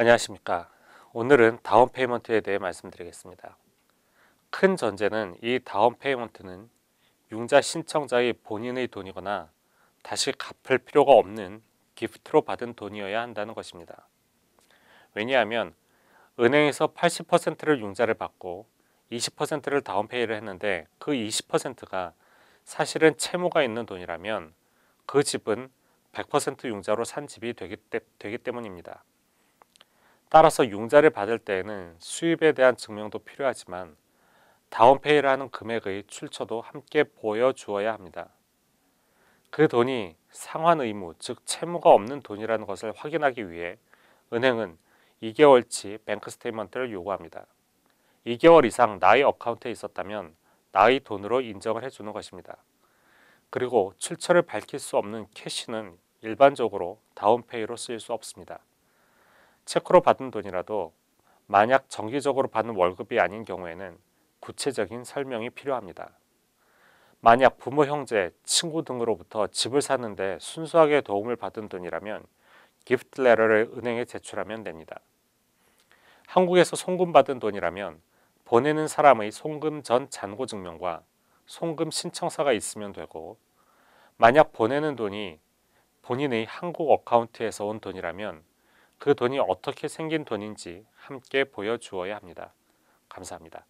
안녕하십니까. 오늘은 다운 페이먼트에 대해 말씀드리겠습니다. 큰 전제는 이 다운 페이먼트는 융자 신청자의 본인의 돈이거나 다시 갚을 필요가 없는 기프트로 받은 돈이어야 한다는 것입니다. 왜냐하면 은행에서 80%를 융자를 받고 20%를 다운페이를 했는데 그 20%가 사실은 채무가 있는 돈이라면 그 집은 100% 융자로 산 집이 되기, 때, 되기 때문입니다. 따라서 융자를 받을 때에는 수입에 대한 증명도 필요하지만 다운페이라는 금액의 출처도 함께 보여주어야 합니다. 그 돈이 상환 의무, 즉 채무가 없는 돈이라는 것을 확인하기 위해 은행은 2개월치 뱅크 스테이먼트를 요구합니다. 2개월 이상 나의 어카운트에 있었다면 나의 돈으로 인정을 해주는 것입니다. 그리고 출처를 밝힐 수 없는 캐시는 일반적으로 다운페이로 쓰일 수 없습니다. 체크로 받은 돈이라도 만약 정기적으로 받는 월급이 아닌 경우에는 구체적인 설명이 필요합니다. 만약 부모, 형제, 친구 등으로부터 집을 샀는데 순수하게 도움을 받은 돈이라면 기프트 레터를 은행에 제출하면 됩니다. 한국에서 송금 받은 돈이라면 보내는 사람의 송금 전 잔고 증명과 송금 신청서가 있으면 되고 만약 보내는 돈이 본인의 한국 어카운트에서 온 돈이라면 그 돈이 어떻게 생긴 돈인지 함께 보여주어야 합니다. 감사합니다.